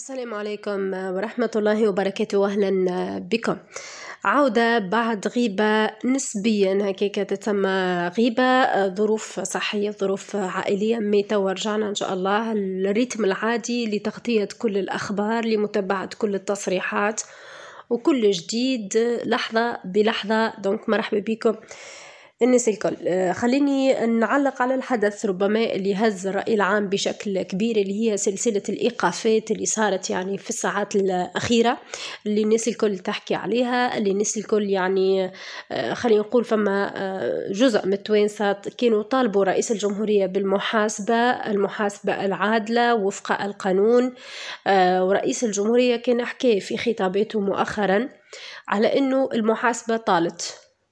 السلام عليكم ورحمة الله وبركاته وأهلا بكم عودة بعد غيبة نسبيا هكاك تتم غيبة ظروف صحية ظروف عائلية ميتة ورجعنا إن شاء الله الريتم العادي لتغطية كل الأخبار لمتابعة كل التصريحات وكل جديد لحظة بلحظة دونك مرحبا بكم الناس الكل آه، خليني نعلق على الحدث ربما اللي هز الرأي العام بشكل كبير اللي هي سلسلة الإيقافات اللي صارت يعني في الساعات الأخيرة اللي الناس الكل تحكي عليها اللي الناس الكل يعني آه، خلينا نقول فما آه، جزء من التوانسة كانوا طالبوا رئيس الجمهورية بالمحاسبة المحاسبة العادلة وفق القانون ورئيس الجمهورية كان حكى في خطاباته مؤخرا على أنه المحاسبة طالت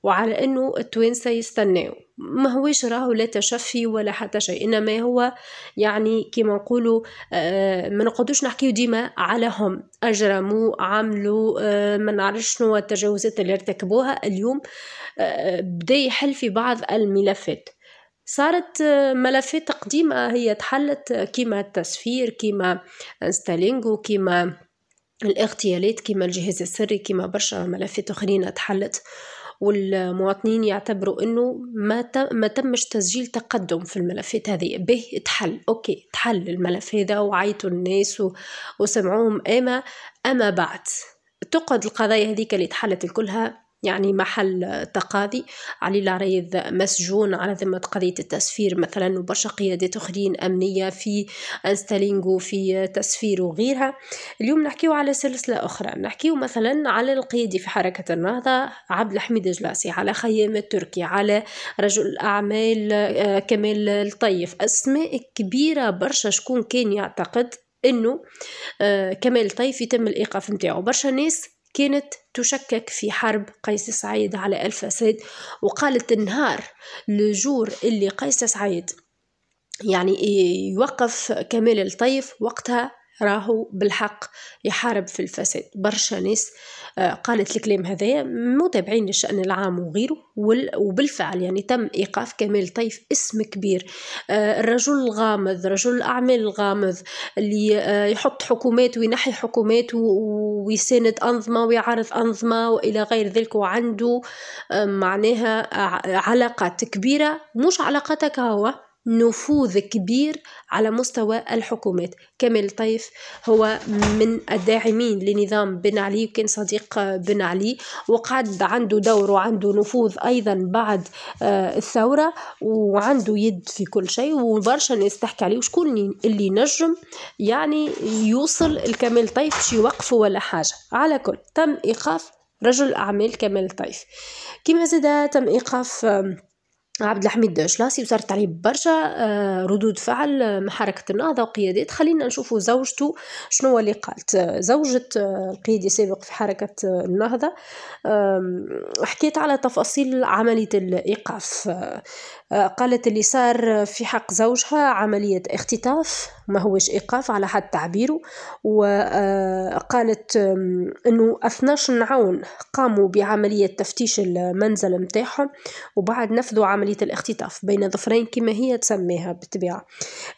وعلى أنه التوانسة يستناو ما هوش راهو لا تشفي ولا حتى شيء انما هو يعني كما نقولوا آه، ما نقعدوش نحكيو ديما هم اجرموا عملوا آه، ما نعرفش شنو التجاوزات اللي ارتكبوها اليوم آه، بدا يحل في بعض الملفات صارت ملفات قديمة هي تحلت كيما التسفير كيما انستالينغو كيما الاغتيالات كيما الجهاز السري كيما برشا ملفات اخرين تحلت والمواطنين يعتبروا انه ما ما تمش تسجيل تقدم في الملفات هذه به تحل اوكي تحل الملف هذا وعيطوا الناس وسمعوهم اما اما بعد تقعد القضايا هذيك اللي تحلت كلها يعني محل تقاضي علي العريض مسجون على ذمة قضية التسفير مثلا وبرشا قيادات أخرين أمنية في أنستالينغو في تسفير وغيرها اليوم نحكيو على سلسلة أخرى نحكيو مثلا على القيادي في حركة النهضة عبد الحميد جلاسي على خيام التركي على رجل الأعمال آه، كمال الطيف أسماء كبيرة برشا شكون كان يعتقد انه آه، كمال طيف يتم الايقاف نتاعو برشا ناس كانت تشكك في حرب قيس سعيد على الفساد وقالت النهار لجور اللي قيس سعيد يعني يوقف كمال الطيف وقتها راهو بالحق يحارب في الفساد برشا ناس آه، قالت الكلام هذايا متابعين للشأن العام وغيره وبالفعل يعني تم إيقاف كمال طيف اسم كبير آه، الرجل الغامض رجل الأعمال الغامض اللي آه، يحط حكومات وينحي حكومات ويساند أنظمة ويعارض أنظمة وإلى غير ذلك وعنده معناها علاقات كبيرة مش علاقاتك هو نفوذ كبير على مستوى الحكومات كامل طيف هو من الداعمين لنظام بن علي وكان صديق بن علي وقعد عنده دور وعنده نفوذ أيضا بعد آه، الثورة وعنده يد في كل شيء وبرشا ناس تحكي عليه وشكون اللي نجم يعني يوصل الكامل طيف باش وقفه ولا حاجة على كل تم إيقاف رجل أعمال كامل طيف كما زاد تم إيقاف عبد الحميد شلاسي وصارت عليه برشا آه، ردود فعل آه، محركة حركة النهضة وقيادات خلينا نشوفوا زوجته شنو اللي قالت آه، زوجة القيادي السابق في حركة النهضة حكيت على تفاصيل عملية الإيقاف قالت اللي صار في حق زوجها عملية اختطاف ما هوش إيقاف على حد تعبيره وقالت أنه 12 عون قاموا بعملية تفتيش المنزل متاعهم وبعد نفذوا عملية عملية الاختطاف بين ظفرين كما هي تسميها بالطبيعة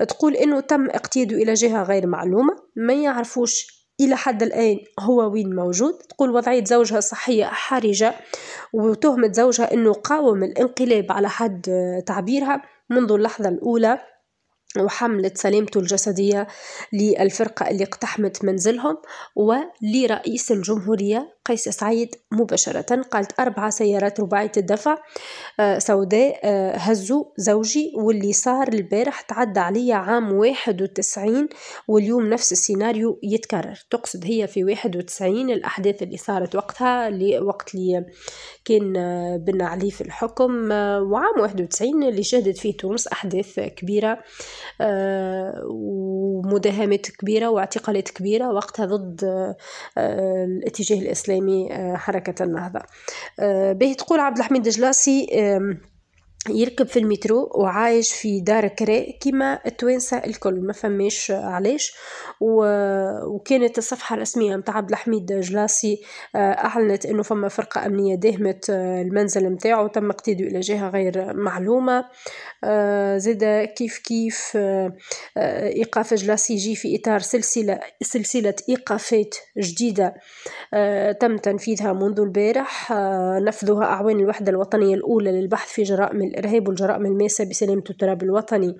تقول أنه تم اقتياده إلى جهة غير معلومة ما يعرفوش إلى حد الآن هو وين موجود تقول وضعية زوجها صحية حرجة وتهمة زوجها أنه قاوم الانقلاب على حد تعبيرها منذ اللحظة الأولى وحملت سلامته الجسدية للفرقة اللي اقتحمت منزلهم ولرئيس الجمهورية قيس سعيد مباشرة قالت أربع سيارات رباعية الدفع آه، سوداء آه، هزوا زوجي واللي صار البارح تعدى عليا عام واحد وتسعين واليوم نفس السيناريو يتكرر تقصد هي في واحد وتسعين الأحداث اللي صارت وقتها اللي وقت اللي كان آه، بن علي في الحكم وعام واحد وتسعين اللي شهدت فيه تونس أحداث كبيرة ومداهمات كبيرة واعتقالات كبيرة وقتها ضد الاتجاه الإسلامي الإسلامي آه، حركة النهضة آه، به تقول عبد الحميد جلاسي يركب في المترو وعايش في دار كراء كيما التوانسة الكل ما فماش علاش و... وكانت الصفحة الرسمية متاع عبد الحميد جلاسي آه، أعلنت أنه فما فرقة أمنية داهمت آه، المنزل متاعه تم اقتيده إلى جهة غير معلومة آه، زيدا كيف كيف إيقاف جلاسي يجي في إطار سلسلة سلسلة إيقافات جديدة تم تنفيذها منذ البارح نفذها أعوان الوحدة الوطنية الأولى للبحث في جرائم الإرهاب والجرائم الماسة بسلامة التراب الوطني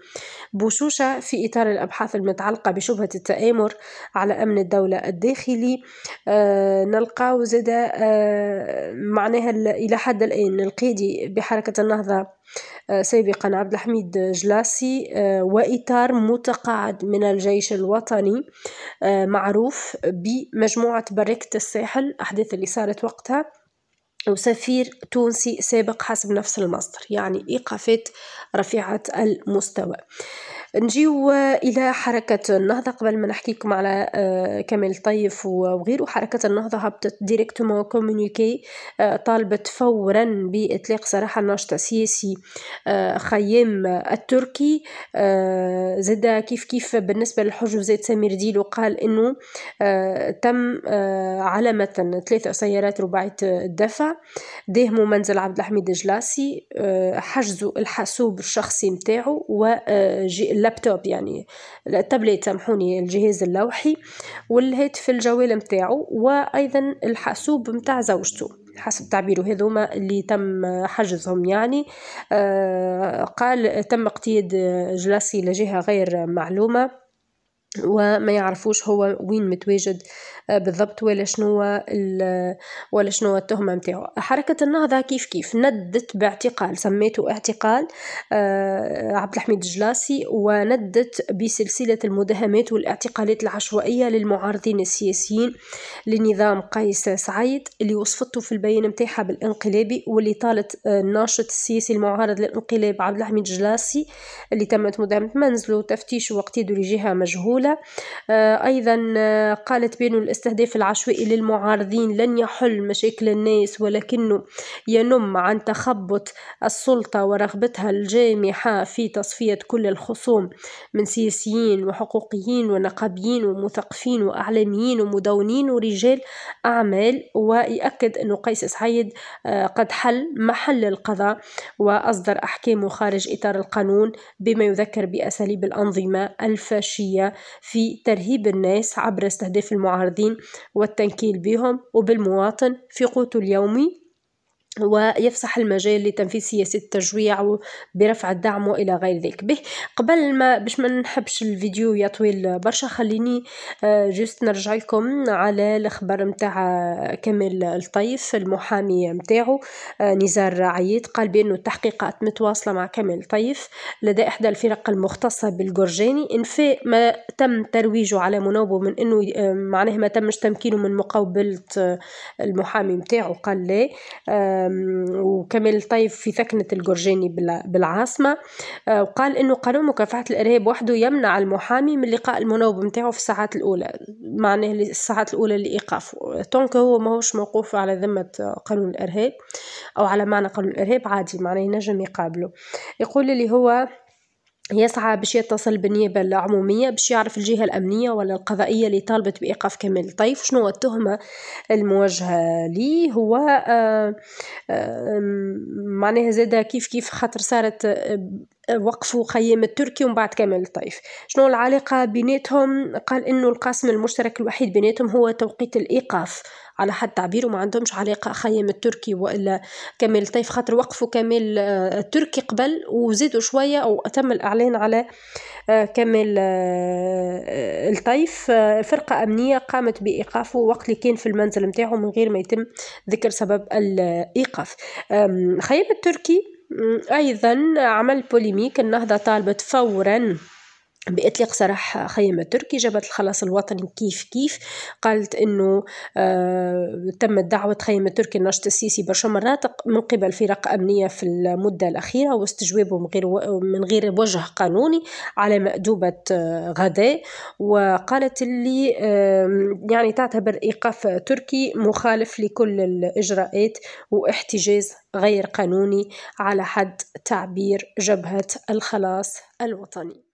بوشوشة في إطار الأبحاث المتعلقة بشبهة التآمر على أمن الدولة الداخلي نلقى آه، نلقاو آه، معناها إلى حد الآن القيدي بحركة النهضة آه، سابقا عبد الحميد جلاسي وإطار متقاعد من الجيش الوطني معروف بمجموعة بركة الساحل أحداث اللي صارت وقتها وسفير تونسي سابق حسب نفس المصدر يعني إيقافات رفيعة المستوى نجيو إلى حركة النهضة قبل ما نحكيكم على آه، كمال طيف وغيره حركة النهضة هبطت ديريكتومون كومونيكي آه، طالبت فورا بإطلاق سراح الناشط السياسي آه، خيام التركي زاد كيف كيف بالنسبة للحجوزات سمير ديلو قال إنه تم علامه ثلاث سيارات رباعية الدفع داهموا منزل عبد الحميد الجلاسي حجزوا الحاسوب الشخصي نتاعو وجي اللابتوب يعني التابليت سامحوني الجهاز اللوحي والهيت في الجوال متاعو وأيضا الحاسوب متاع زوجته حسب تعبيره هذوما اللي تم حجزهم يعني آه قال تم اقتياد جلاسي لجهة غير معلومة وما يعرفوش هو وين متواجد آه، بالضبط ولا شنو ولا شنو التهمة متاعو حركة النهضة كيف كيف ندت باعتقال سميته اعتقال آه، عبد الحميد الجلاسي وندت بسلسلة المداهمات والاعتقالات العشوائية للمعارضين السياسيين لنظام قيس سعيد اللي وصفته في البيان متاعها بالانقلابي واللي طالت آه، الناشط السياسي المعارض للانقلاب عبد الحميد الجلاسي اللي تمت مداهمة منزله وتفتيشه وقتيده لجهة مجهولة الأولى آه، أيضا آه، قالت بأن الاستهداف العشوائي للمعارضين لن يحل مشاكل الناس ولكنه ينم عن تخبط السلطة ورغبتها الجامحة في تصفية كل الخصوم من سياسيين وحقوقيين ونقابيين ومثقفين وأعلاميين ومدونين ورجال أعمال ويأكد أن قيس سعيد آه، قد حل محل القضاء وأصدر أحكامه خارج إطار القانون بما يذكر بأساليب الأنظمة الفاشية في ترهيب الناس عبر استهداف المعارضين والتنكيل بهم وبالمواطن في قوته اليومي ويفسح المجال لتنفيذ سياسة التجويع برفع الدعم وإلى غير ذلك به قبل ما باش ما نحبش الفيديو يا طويل برشا خليني جست آه، نرجع لكم على الخبر نتاع كامل الطيف المحامي نتاعو آه، نزار عيد قال بأنه التحقيقات متواصلة مع كامل الطيف لدى إحدى الفرق المختصة بالجرجاني إنفاء ما تم ترويجه على منوبه من أنه آه، معناه ما تمش تمكينه من مقابلة المحامي نتاعو قال لا وكمال طيف في ثكنة الجرجاني بالعاصمة آه، وقال أنه قانون مكافحة الإرهاب وحده يمنع المحامي من لقاء المناوب نتاعو في الساعات الأولى معناه الساعات الأولى لإيقافه تونك هو هوش موقوف على ذمة قانون الإرهاب أو على معنى قانون الإرهاب عادي معناه ينجم يقابله يقول اللي هو يسعى باش يتصل بالنيابة العمومية باش يعرف الجهة الأمنية ولا القضائية اللي طالبت بإيقاف كمال الطيف شنو التهمة الموجهة ليه هو آه، آه، معناها زادا كيف كيف خاطر صارت آه، وقفوا خيام التركي ومن بعد كامل الطيف شنو العلاقة بيناتهم قال إنه القاسم المشترك الوحيد بيناتهم هو توقيت الإيقاف على حد تعبيره ما عندهمش علاقة خيم التركي وإلا كامل الطيف خاطر وقفوا كامل آه، التركي قبل وزيدوا شوية أو تم الإعلان على آه، كامل آه، الطيف فرقة أمنية قامت بإيقافه وقت اللي كان في المنزل متاعه من غير ما يتم ذكر سبب الإيقاف خيم التركي أيضًا عمل بوليميك النهضة طالبت فورًا بإطلاق سراح خيمة تركي جبهة الخلاص الوطني كيف كيف قالت أنه آه تمت دعوة خيمة تركي النشط السيسي برشا مرات من قبل فرق أمنية في المدة الأخيرة واستجوابه من غير, من غير وجه قانوني على مأدوبة آه، غداء وقالت اللي آه يعني تعتبر إيقاف تركي مخالف لكل الإجراءات واحتجاز غير قانوني على حد تعبير جبهة الخلاص الوطني